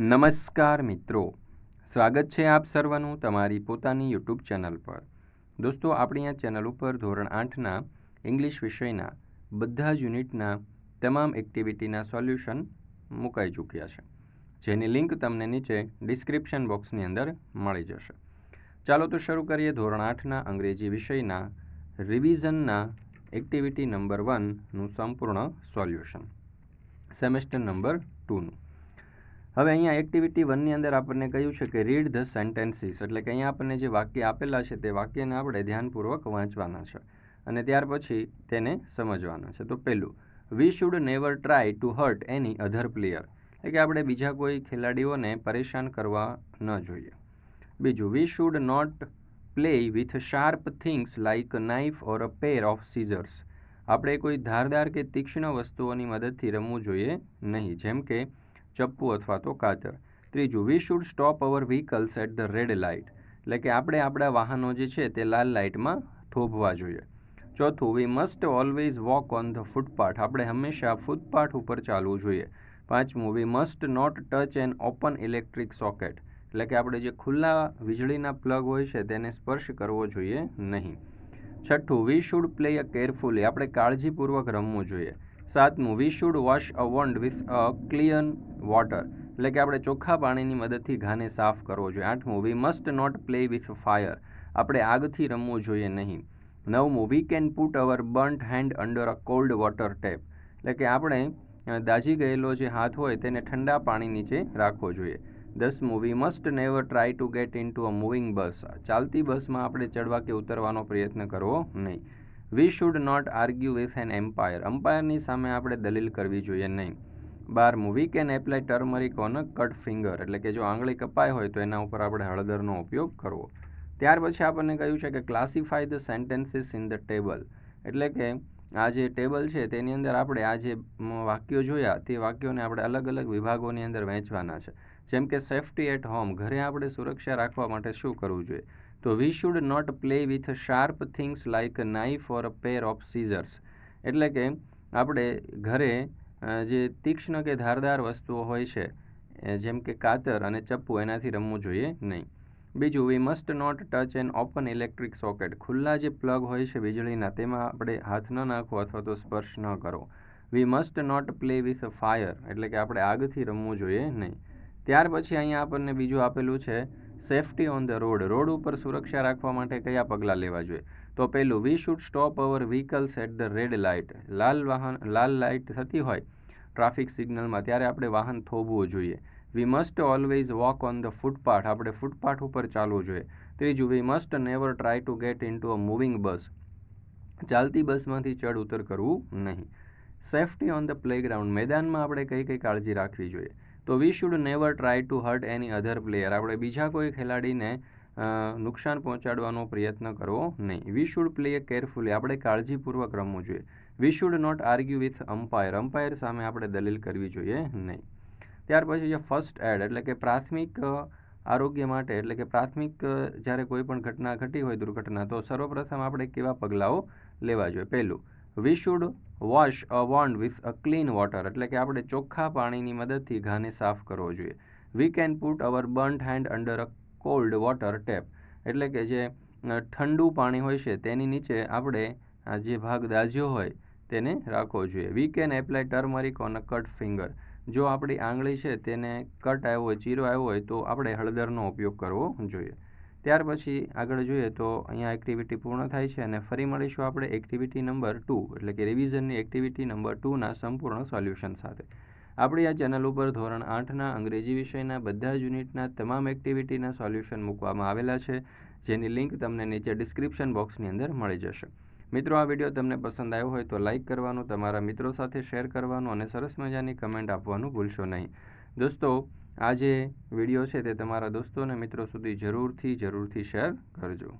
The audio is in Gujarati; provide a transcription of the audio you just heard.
નમસ્કાર મિત્રો સ્વાગત છે આપ સર્વનું તમારી પોતાની યુટ્યુબ ચેનલ પર દોસ્તો આપણી આ ચેનલ ઉપર ધોરણ આઠના ઇંગ્લિશ વિષયના બધા જ યુનિટના તમામ એક્ટિવિટીના સોલ્યુશન મુકાઈ ચૂક્યા છે જેની લિંક તમને નીચે ડિસ્ક્રિપ્શન બોક્સની અંદર મળી જશે ચાલો તો શરૂ કરીએ ધોરણ આઠના અંગ્રેજી વિષયના રિવિઝનના એક્ટિવિટી નંબર વનનું સંપૂર્ણ સોલ્યુશન સેમેસ્ટર નંબર ટુનું હવે અહીંયા એક્ટિવિટી વનની અંદર આપણને કહ્યું છે કે રીડ ધ સેન્ટેન્સીસ એટલે કે અહીંયા આપણને જે વાક્ય આપેલા છે તે વાક્યને આપણે ધ્યાનપૂર્વક વાંચવાના છે અને ત્યાર પછી તેને સમજવાના છે તો પહેલું we should never try to hurt any other player એટલે કે આપણે બીજા કોઈ ખેલાડીઓને પરેશાન કરવા ન જોઈએ બીજું we should not play with sharp things like knife or a pair of scissors આપણે કોઈ ધારદાર કે તીક્ષ્ણ વસ્તુઓની મદદથી રમવું જોઈએ નહીં જેમ કે ચપ્પુ અથવા તો કાતર ત્રીજું we should stop our vehicles at the red light એટલે કે આપણે આપણા વાહનો જે છે તે લાલ લાઇટમાં થોભવા જોઈએ ચોથું we must always walk on the footpath આપણે હંમેશા ફૂટપાથ ઉપર ચાલવું જોઈએ પાંચમું we must not touch an open electric socket એટલે કે આપણે જે ખુલ્લા વીજળીના પ્લગ હોય છે તેને સ્પર્શ કરવો જોઈએ નહીં છઠ્ઠું we should play a carefully આપણે કાળજીપૂર્વક રમવું જોઈએ સાતમું we should wash a wound with a clean water એટલે કે આપણે ચોખ્ખા પાણીની મદદથી ઘાને સાફ કરવો જોઈએ આઠમું we must not play with fire આપણે આગથી રમવું જોઈએ નહીં નવમું we can put our burnt hand under a cold water tap એટલે કે આપણે દાજી ગયેલો જે હાથ હોય તેને ઠંડા પાણી નીચે રાખવો જોઈએ દસમું we must never try to get in to a moving bus ચાલતી બસમાં આપણે ચડવા કે ઉતરવાનો પ્રયત્ન કરવો નહીં we should not argue with an umpire અમ્પાયરની સામે આપણે દલીલ કરવી જોઈએ નહીં બાર મૂવી can apply turmeric on a cut finger એટલે કે જો આંગળી કપાય હોય તો એના ઉપર આપણે હળદરનો ઉપયોગ કરવો ત્યાર પછી આપણને કહ્યું છે કે classify the sentences in the table એટલે કે આ જે ટેબલ છે તેની અંદર આપણે આ જે વાક્યો જોયા તે વાક્યોને આપણે અલગ અલગ વિભાગોની અંદર વહેંચવાના છે જેમ કે સેફટી એટ હોમ ઘરે આપણે સુરક્ષા રાખવા માટે શું કરવું જોઈએ તો we should not play with sharp things like knife or a pair of scissors એટલે કે આપણે ઘરે જે તીક્ષ્ણ કે ધારદાર વસ્તુઓ હોય છે જેમ કે કાતર અને ચપ્પુ એનાથી રમવું જોઈએ નહીં બીજું we must not touch an open electric socket ખુલ્લા જે પ્લગ હોય છે વીજળીના તેમાં આપણે હાથ ન નાખો અથવા તો સ્પર્શ ન કરો we must not play with fire એટલે કે આપણે આગથી રમવું જોઈએ નહીં ત્યાર પછી અહીંયા આપણને બીજું આપેલું છે safety on the road road ઉપર સુરક્ષા રાખવા માટે કયા પગલાં લેવા જોઈએ તો પહેલું we should stop our vehicles at the red light લાલ વાહન લાલ લાઇટ થતી હોય ટ્રાફિક સિગ્નલમાં ત્યારે આપણે વાહન થોભવું જોઈએ we must always walk on the footpath આપણે ફૂટપાથ ઉપર ચાલવું જોઈએ ત્રીજું we must never try to get in to a moving bus ચાલતી બસમાંથી ચઢ ઉતર કરવું નહીં સેફટી ઓન ધ પ્લેગ્રાઉન્ડ મેદાનમાં આપણે કઈ કઈ કાળજી રાખવી જોઈએ તો we should never try to hurt any other player આપણે બીજા કોઈ ખેલાડીને નુકસાન પહોંચાડવાનો પ્રયત્ન કરવો નહીં વી શુડ પ્લે કેરફુલી આપણે કાળજીપૂર્વક રમવું જોઈએ we should not argue with umpire umpire સામે આપણે દલીલ કરવી જોઈએ નહીં ત્યાર પછી જે ફર્સ્ટ એડ એટલે કે પ્રાથમિક આરોગ્ય માટે એટલે કે પ્રાથમિક જ્યારે કોઈ પણ ઘટના ઘટી હોય દુર્ઘટના તો સર્વપ્રથમ આપણે કેવા પગલાઓ લેવા જોઈએ પહેલું we should wash a wound with a clean water એટલે કે આપણે ચોખ્ખા પાણીની મદદથી ઘાને સાફ કરવો જોઈએ we can put our burnt hand under a cold water tap એટલે કે જે ઠંડુ પાણી હોય છે તેની નીચે આપણે જે ભાગ દાજ્યો હોય તેને રાખવો જોઈએ we can apply turmeric on a cut finger જો આપણી આંગળી છે તેને કટ આવ્યો હોય ચીરો આવ્યો હોય તો આપણે હળદરનો ઉપયોગ કરવો જોઈએ ત્યાર પછી આગળ જોઈએ તો અહીંયા એક્ટિવિટી પૂર્ણ થાય છે અને ફરી મળીશું આપણે એક્ટિવિટી નંબર ટુ એટલે કે રિવિઝનની એક્ટિવિટી નંબર ટુના સંપૂર્ણ સોલ્યુશન સાથે આપણી આ ચેનલ ઉપર ધોરણ આઠના અંગ્રેજી વિષયના બધા જ યુનિટના તમામ એક્ટિવિટીના સોલ્યુશન મૂકવામાં આવેલા છે જેની લિંક તમને નીચે ડિસ્ક્રિપ્શન બોક્સની અંદર મળી જશે મિત્રો આ વિડીયો તમને પસંદ આવ્યો હોય તો લાઇક કરવાનું તમારા મિત્રો સાથે શેર કરવાનું અને સરસ મજાની કમેન્ટ આપવાનું ભૂલશો નહીં દોસ્તો આ જે વિડીયો છે તે તમારા દોસ્તો અને મિત્રો સુધી જરૂરથી જરૂરથી શેર કરજો